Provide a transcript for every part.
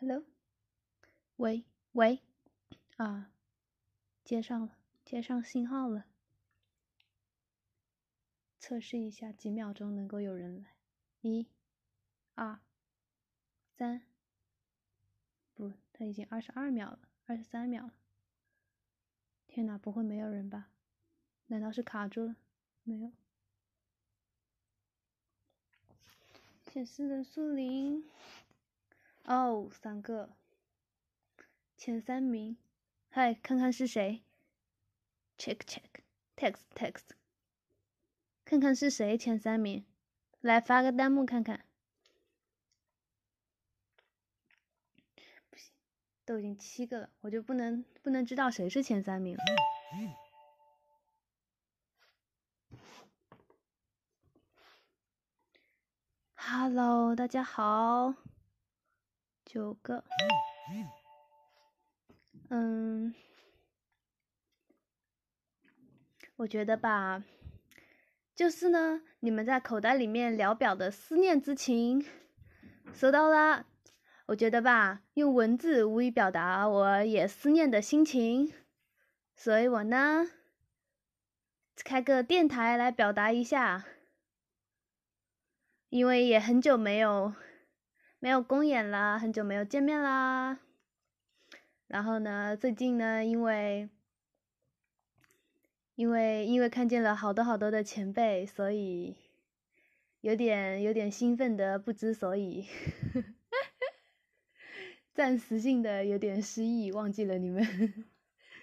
Hello，喂喂，啊，接上了，接上信号了。测试一下，几秒钟能够有人来？一、二、三，不，他已经二十二秒了，二十三秒了。天哪，不会没有人吧？难道是卡住了？没有，显示的树林。哦，三个，前三名，嗨，看看是谁？Check check，text text，看看是谁前三名？来发个弹幕看看。不行，都已经七个了，我就不能不能知道谁是前三名了。Hello，大家好。九个，嗯，我觉得吧，就是呢，你们在口袋里面聊表的思念之情，收到了。我觉得吧，用文字无以表达我也思念的心情，所以我呢，开个电台来表达一下，因为也很久没有。没有公演啦，很久没有见面啦。然后呢，最近呢，因为，因为因为看见了好多好多的前辈，所以有点有点兴奋的不知所以，暂时性的有点失忆，忘记了你们，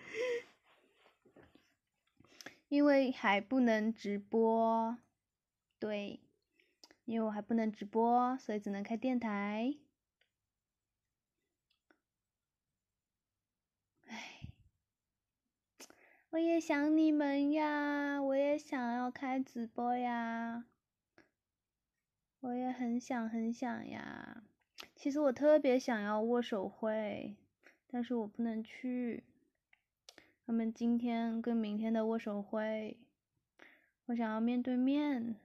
因为还不能直播，对。因为我还不能直播，所以只能开电台。唉，我也想你们呀，我也想要开直播呀，我也很想很想呀。其实我特别想要握手会，但是我不能去。我们今天跟明天的握手会，我想要面对面。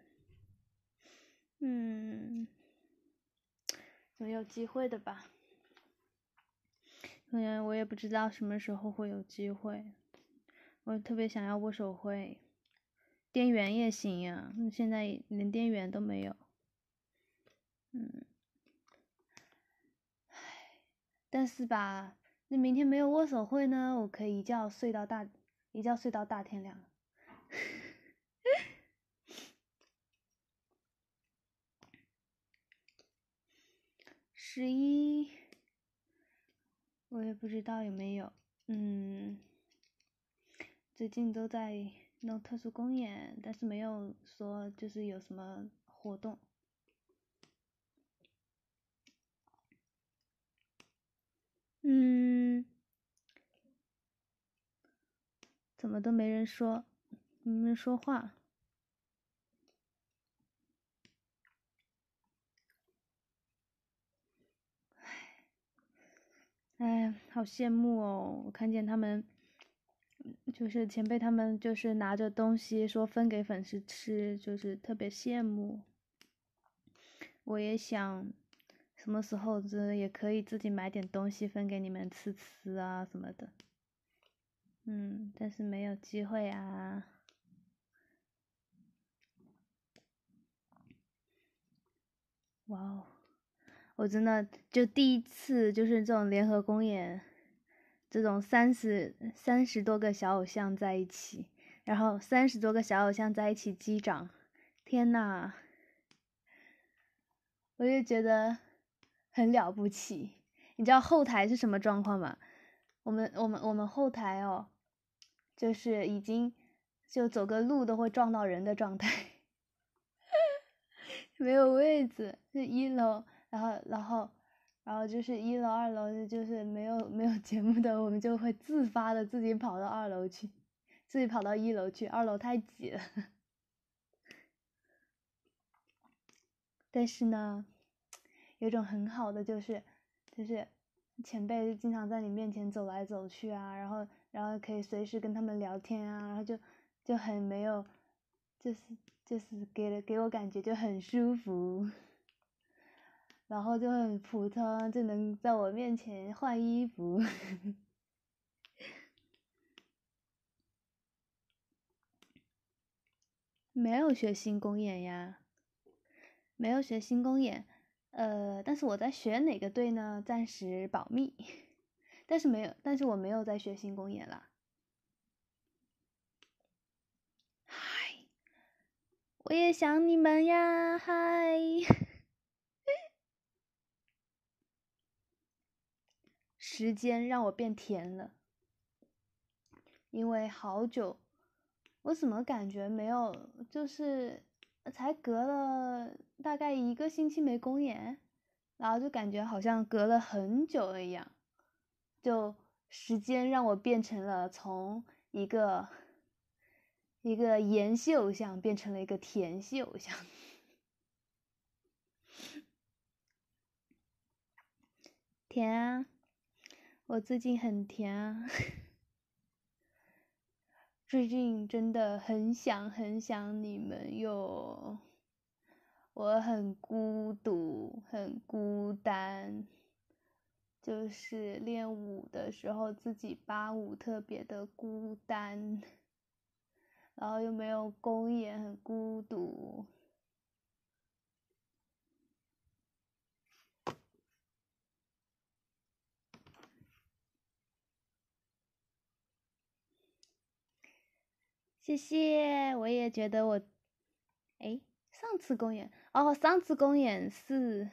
嗯，总有机会的吧？嗯，我也不知道什么时候会有机会。我特别想要握手会，店员也行呀。现在连店员都没有。嗯，唉，但是吧，那明天没有握手会呢，我可以一觉睡到大，一觉睡到大天亮。十一，我也不知道有没有。嗯，最近都在弄特殊公演，但是没有说就是有什么活动。嗯，怎么都没人说，没人说话。哎，好羡慕哦！我看见他们，就是前辈，他们就是拿着东西说分给粉丝吃，就是特别羡慕。我也想，什么时候这也可以自己买点东西分给你们吃吃啊什么的。嗯，但是没有机会啊。哇哦！我真的就第一次就是这种联合公演，这种三十三十多个小偶像在一起，然后三十多个小偶像在一起击掌，天呐，我就觉得很了不起。你知道后台是什么状况吗？我们我们我们后台哦，就是已经就走个路都会撞到人的状态，没有位子，是一楼。然后，然后，然后就是一楼、二楼就是没有没有节目的，我们就会自发的自己跑到二楼去，自己跑到一楼去，二楼太挤了。但是呢，有种很好的就是，就是前辈经常在你面前走来走去啊，然后，然后可以随时跟他们聊天啊，然后就就很没有，就是就是给了给我感觉就很舒服。然后就很普通，就能在我面前换衣服。没有学新公演呀，没有学新公演。呃，但是我在学哪个队呢？暂时保密。但是没有，但是我没有在学新公演了。嗨，我也想你们呀，嗨。时间让我变甜了，因为好久，我怎么感觉没有就是才隔了大概一个星期没公演，然后就感觉好像隔了很久了一样，就时间让我变成了从一个一个严系偶像变成了一个甜系偶像，甜啊。我最近很甜啊，最近真的很想很想你们哟，我很孤独，很孤单，就是练舞的时候自己八五特别的孤单，然后又没有公演，很孤独。谢谢，我也觉得我，哎，上次公演哦，上次公演是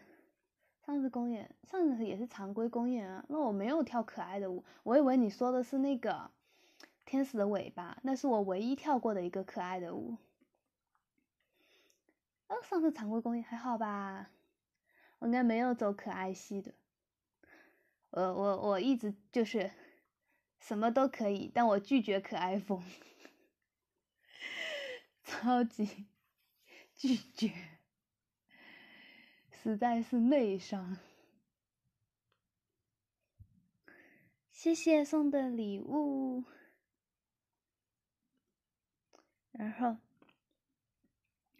上次公演，上次也是常规公演啊，那我没有跳可爱的舞，我以为你说的是那个天使的尾巴，那是我唯一跳过的一个可爱的舞。哦，上次常规公演还好吧？我应该没有走可爱系的，我我我一直就是什么都可以，但我拒绝可爱风。超级 拒绝，实在是内伤。谢谢送的礼物，然后，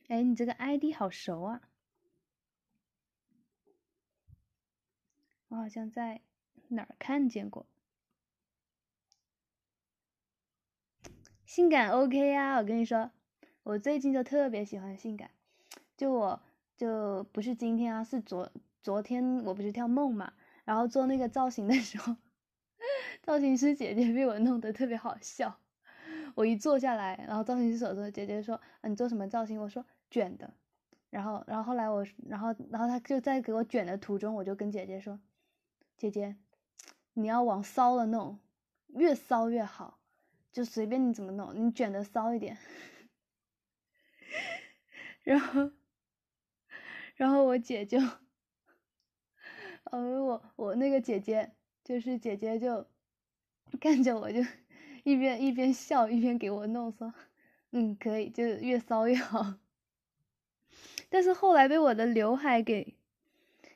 哎，你这个 ID 好熟啊！我好像在哪儿看见过。性感 OK 呀，我跟你说。我最近就特别喜欢性感，就我就不是今天啊，是昨昨天我不是跳梦嘛，然后做那个造型的时候，造型师姐姐被我弄得特别好笑。我一坐下来，然后造型师所说姐姐说啊你做什么造型？我说卷的，然后然后后来我然后然后她就在给我卷的途中，我就跟姐姐说，姐姐，你要往骚了弄，越骚越好，就随便你怎么弄，你卷的骚一点。然后，然后我姐就，呃，我我那个姐姐就是姐姐就 看着我就一边一边笑一边给我弄说，嗯，可以，就越骚越好。但是后来被我的刘海给，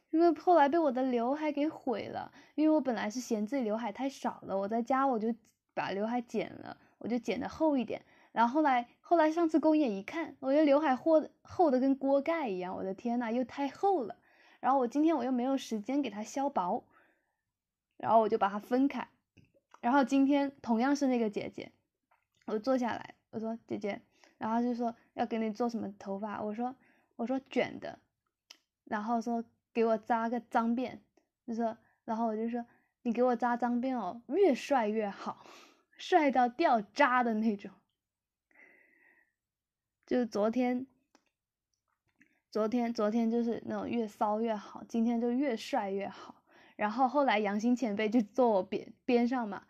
因为后来被我的刘海给毁了，因为我本来是嫌自己刘海太少了，我在家我就把刘海剪了，我就剪的厚一点，然后后来。后来上次公演一看，我觉得刘海厚厚的跟锅盖一样，我的天呐，又太厚了。然后我今天我又没有时间给它削薄，然后我就把它分开。然后今天同样是那个姐姐，我坐下来我说姐姐，然后就说要给你做什么头发，我说我说卷的，然后说给我扎个脏辫，就说然后我就说你给我扎脏辫哦，越帅越好，帅到掉渣的那种。就昨天，昨天昨天就是那种越骚越好，今天就越帅越好。然后后来杨欣前辈就坐我边边上嘛，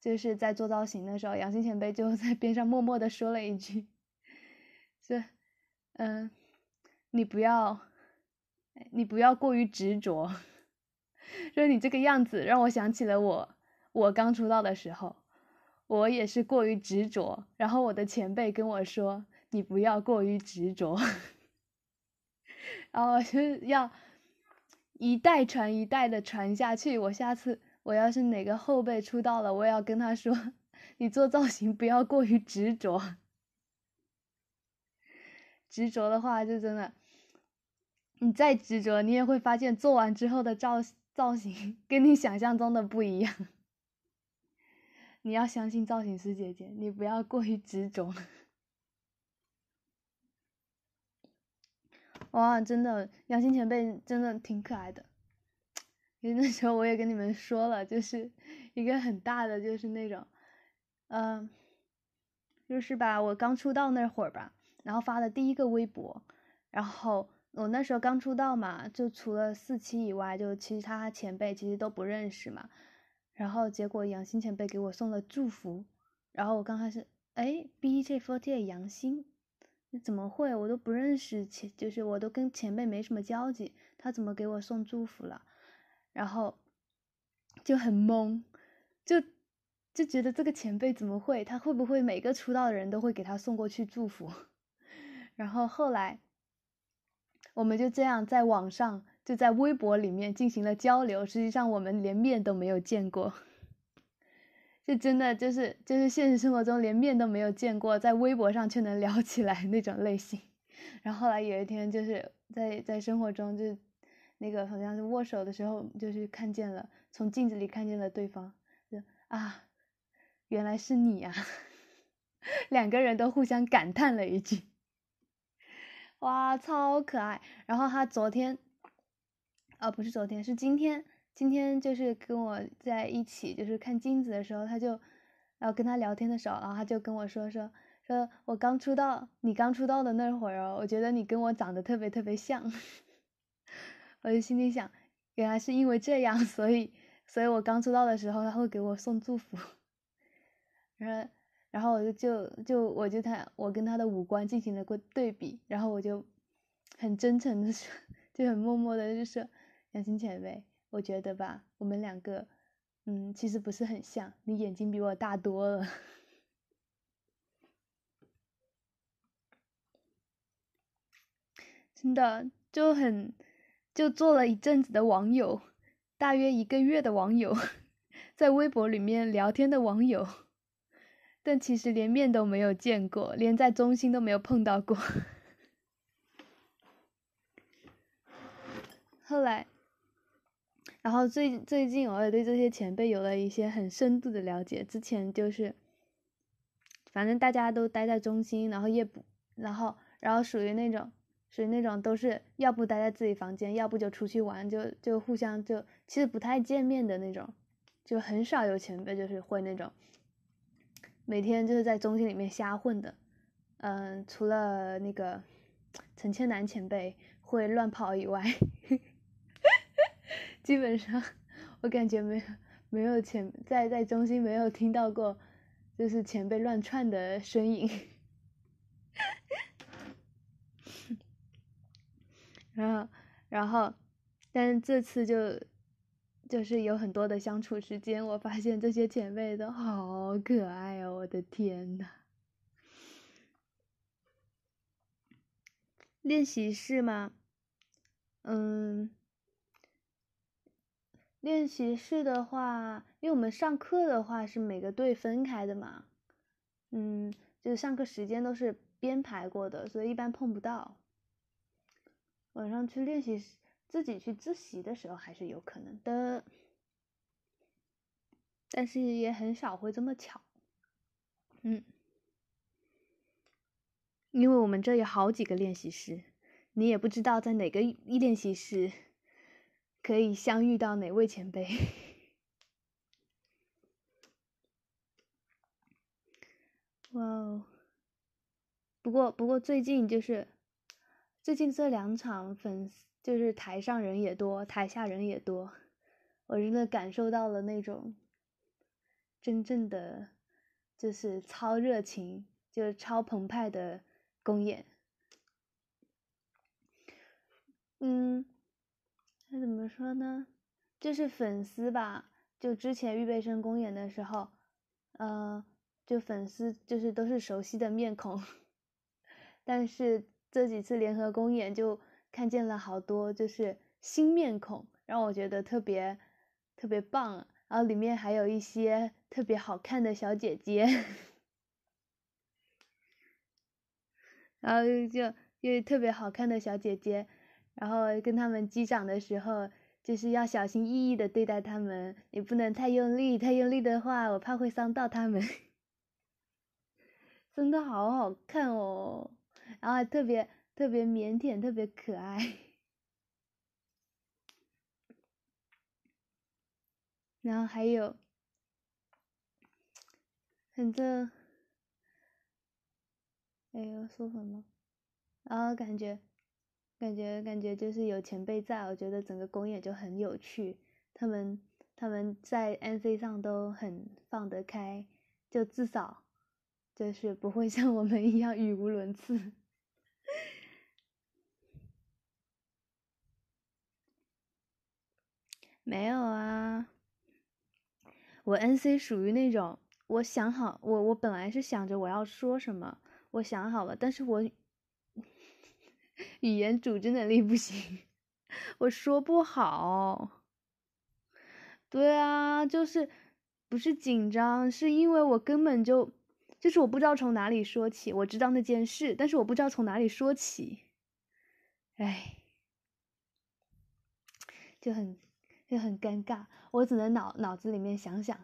就是在做造型的时候，杨欣前辈就在边上默默的说了一句：“是，嗯，你不要，你不要过于执着，说你这个样子让我想起了我我刚出道的时候，我也是过于执着，然后我的前辈跟我说。”你不要过于执着，然后就要一代传一代的传下去。我下次我要是哪个后辈出道了，我也要跟他说，你做造型不要过于执着，执着的话就真的，你再执着，你也会发现做完之后的造造型跟你想象中的不一样。你要相信造型师姐姐，你不要过于执着。哇，真的，杨欣前辈真的挺可爱的，因为那时候我也跟你们说了，就是一个很大的就是那种，嗯，就是吧，我刚出道那会儿吧，然后发的第一个微博，然后我那时候刚出道嘛，就除了四期以外，就其他前辈其实都不认识嘛，然后结果杨欣前辈给我送了祝福，然后我刚开始，哎，B J forty 杨欣。怎么会？我都不认识前，就是我都跟前辈没什么交集，他怎么给我送祝福了？然后就很懵，就就觉得这个前辈怎么会？他会不会每个出道的人都会给他送过去祝福？然后后来我们就这样在网上，就在微博里面进行了交流，实际上我们连面都没有见过。是真的，就是就是现实生活中连面都没有见过，在微博上却能聊起来那种类型。然后后来有一天就是在在生活中就，那个好像是握手的时候就是看见了，从镜子里看见了对方，就啊，原来是你啊！两个人都互相感叹了一句，哇，超可爱。然后他昨天，哦不是昨天，是今天。今天就是跟我在一起，就是看镜子的时候，他就，然后跟他聊天的时候，然后他就跟我说说说我刚出道，你刚出道的那会儿，我觉得你跟我长得特别特别像，我就心里想，原来是因为这样，所以，所以我刚出道的时候他会给我送祝福，然后，然后我就就就我就他，我跟他的五官进行了个对比，然后我就，很真诚的说，就很默默的就说，杨新前辈。我觉得吧，我们两个，嗯，其实不是很像。你眼睛比我大多了，真的就很就做了一阵子的网友，大约一个月的网友，在微博里面聊天的网友，但其实连面都没有见过，连在中心都没有碰到过。后来。然后最最近，我也对这些前辈有了一些很深度的了解。之前就是，反正大家都待在中心，然后也不，然后然后属于那种，属于那种都是要不待在自己房间，要不就出去玩，就就互相就其实不太见面的那种，就很少有前辈就是会那种，每天就是在中心里面瞎混的，嗯，除了那个陈千男前辈会乱跑以外。基本上，我感觉没有没有前在在中心没有听到过，就是前辈乱窜的身影，然后然后，但这次就，就是有很多的相处时间，我发现这些前辈都好可爱哦，我的天呐。练习室吗？嗯。练习室的话，因为我们上课的话是每个队分开的嘛，嗯，就是上课时间都是编排过的，所以一般碰不到。晚上去练习室自己去自习的时候还是有可能的，但是也很少会这么巧。嗯，因为我们这有好几个练习室，你也不知道在哪个一练习室。可以相遇到哪位前辈？哇哦！不过，不过最近就是，最近这两场粉丝就是台上人也多，台下人也多，我真的感受到了那种真正的，就是超热情，就是超澎湃的公演。嗯。那怎么说呢？就是粉丝吧，就之前预备生公演的时候，呃，就粉丝就是都是熟悉的面孔，但是这几次联合公演就看见了好多就是新面孔，让我觉得特别特别棒。然后里面还有一些特别好看的小姐姐，然后就就特别好看的小姐姐。然后跟他们击掌的时候，就是要小心翼翼的对待他们，也不能太用力，太用力的话，我怕会伤到他们。真的好好看哦，然后特别特别腼腆，特别可爱。然后还有，反正，哎呦，说什么？然后感觉。感觉感觉就是有前辈在，我觉得整个公演就很有趣。他们他们在 NC 上都很放得开，就至少就是不会像我们一样语无伦次。没有啊，我 NC 属于那种，我想好，我我本来是想着我要说什么，我想好了，但是我。语言组织能力不行，我说不好。对啊，就是不是紧张，是因为我根本就就是我不知道从哪里说起。我知道那件事，但是我不知道从哪里说起。哎，就很就很尴尬，我只能脑脑子里面想想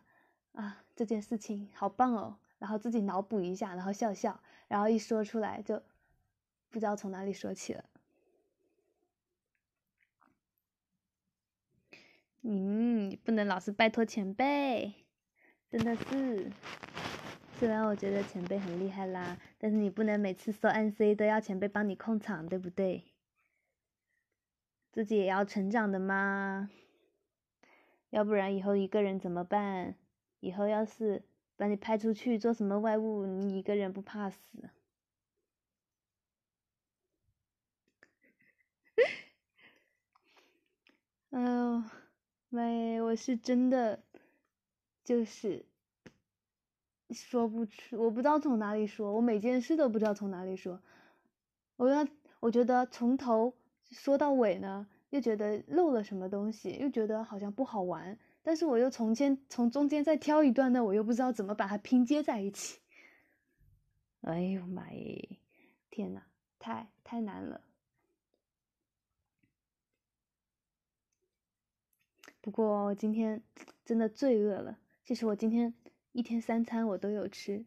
啊，这件事情好棒哦，然后自己脑补一下，然后笑笑，然后一说出来就。不知道从哪里说起了，嗯，不能老是拜托前辈，真的是。虽然我觉得前辈很厉害啦，但是你不能每次搜 NC 都要前辈帮你控场，对不对？自己也要成长的嘛，要不然以后一个人怎么办？以后要是把你派出去做什么外务，你一个人不怕死？哎呦，妈耶！我是真的，就是说不出，我不知道从哪里说，我每件事都不知道从哪里说。我要我觉得从头说到尾呢，又觉得漏了什么东西，又觉得好像不好玩。但是我又从间从中间再挑一段呢，我又不知道怎么把它拼接在一起。哎呦妈耶！天呐，太太难了。不过我今天真的最饿了。其实我今天一天三餐我都有吃，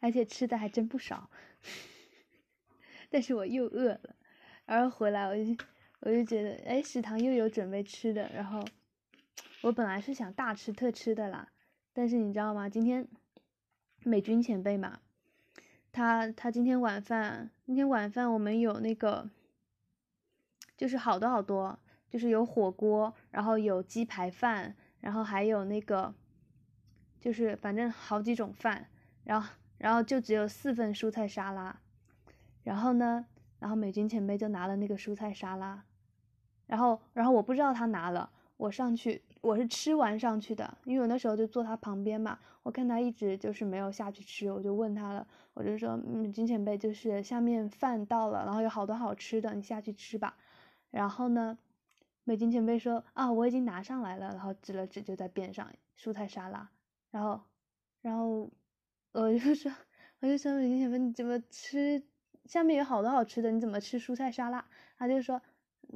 而且吃的还真不少。但是我又饿了，然后回来我就我就觉得哎食堂又有准备吃的，然后我本来是想大吃特吃的啦。但是你知道吗？今天美军前辈嘛，他他今天晚饭，今天晚饭我们有那个就是好多好多。就是有火锅，然后有鸡排饭，然后还有那个，就是反正好几种饭，然后然后就只有四份蔬菜沙拉，然后呢，然后美军前辈就拿了那个蔬菜沙拉，然后然后我不知道他拿了，我上去我是吃完上去的，因为我那时候就坐他旁边嘛，我看他一直就是没有下去吃，我就问他了，我就说，嗯，军前辈就是下面饭到了，然后有好多好吃的，你下去吃吧，然后呢。美金前辈说啊，我已经拿上来了，然后指了指就在边上蔬菜沙拉，然后，然后，我就说我就说美金前辈你怎么吃，下面有好多好吃的你怎么吃蔬菜沙拉？他就说，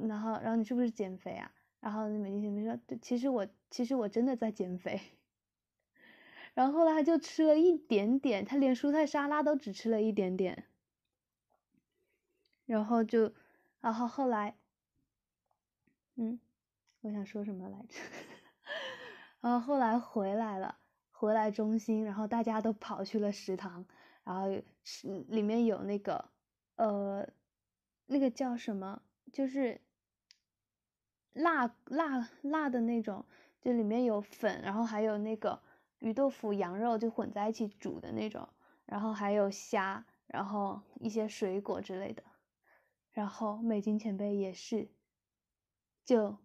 然后然后你是不是减肥啊？然后美金前辈说其实我其实我真的在减肥，然后后来他就吃了一点点，他连蔬菜沙拉都只吃了一点点，然后就然后后来。嗯，我想说什么来着？然 后后来回来了，回来中心，然后大家都跑去了食堂，然后里面有那个，呃，那个叫什么？就是辣辣辣的那种，就里面有粉，然后还有那个鱼豆腐、羊肉就混在一起煮的那种，然后还有虾，然后一些水果之类的。然后美金前辈也是。就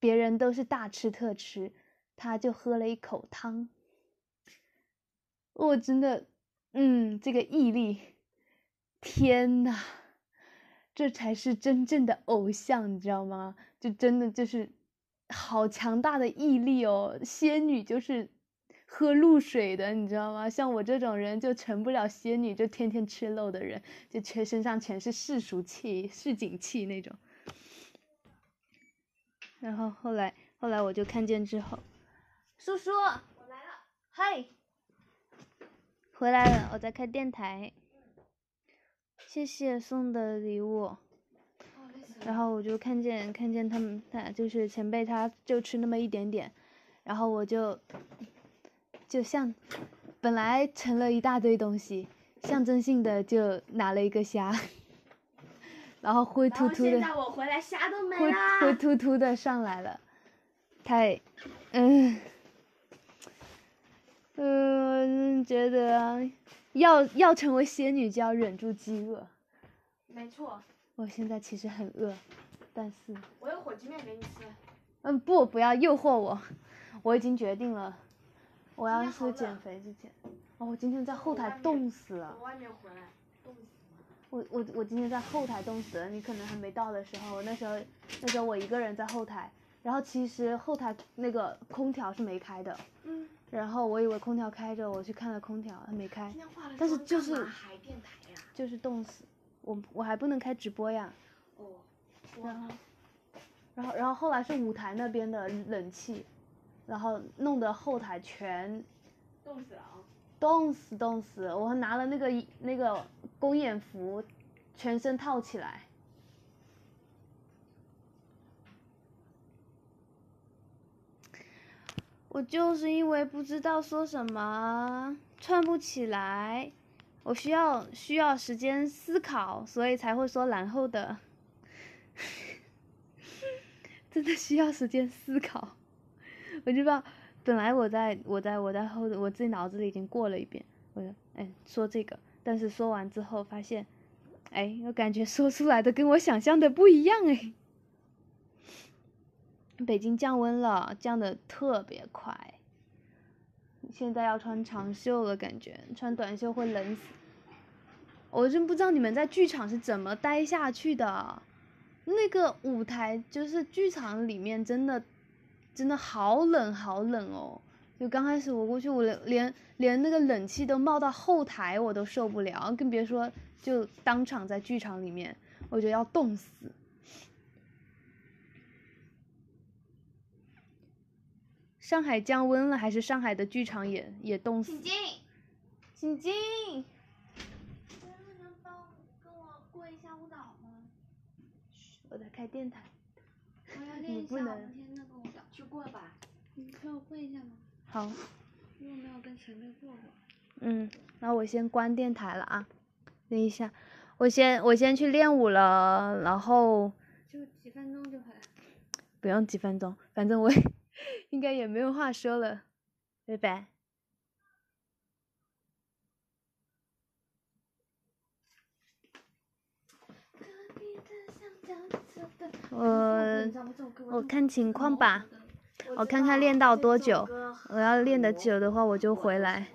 别人都是大吃特吃，他就喝了一口汤。我真的，嗯，这个毅力，天呐，这才是真正的偶像，你知道吗？就真的就是好强大的毅力哦，仙女就是喝露水的，你知道吗？像我这种人就成不了仙女，就天天吃露的人，就全身上全是世俗气、市井气那种。然后后来后来我就看见之后，叔叔，我来了，嘿，回来了，我在开电台，谢谢送的礼物，然后我就看见看见他们他就是前辈他就吃那么一点点，然后我就，就像，本来盛了一大堆东西，象征性的就拿了一个虾。然后灰秃秃的，灰灰秃秃的上来了，太，嗯，嗯，觉得要要成为仙女就要忍住饥饿。没错。我现在其实很饿，但是。我有火鸡面给你吃。嗯，不，不要诱惑我，我已经决定了，我要说减肥之前。哦，我今天在后台冻死了。从外面回来，冻死。我我我今天在后台冻死了，你可能还没到的时候，那时候那时候我一个人在后台，然后其实后台那个空调是没开的，嗯，然后我以为空调开着，我去看了空调，它没开，但是就是就是冻死，我我还不能开直播呀，哦，然后然后然后后来是舞台那边的冷气，然后弄得后台全冻死了啊。冻死冻死！我拿了那个那个公演服，全身套起来。我就是因为不知道说什么，串不起来，我需要需要时间思考，所以才会说然后的。真的需要时间思考，我就知道。本来我在我在我在后，我自己脑子里已经过了一遍，我说，哎，说这个，但是说完之后发现，哎，我感觉说出来的跟我想象的不一样哎。北京降温了，降的特别快，现在要穿长袖了，感觉穿短袖会冷死。我真不知道你们在剧场是怎么待下去的，那个舞台就是剧场里面真的。真的好冷好冷哦！就刚开始我过去，我连连连那个冷气都冒到后台，我都受不了，更别说就当场在剧场里面，我觉得要冻死。上海降温了，还是上海的剧场也也冻死？请进，请进。真的能帮我跟我过一下舞蹈吗？我在开电台。你不能，去过吧？你陪我过一下吗？好。因为我没有跟前辈做过。嗯，那我先关电台了啊。等一下，我先我先去练舞了，然后。就几分钟就回来。不用几分钟，反正我 应该也没有话说了。拜拜。我我看情况吧，我看看练到多久。我要练得久的话，我就回来。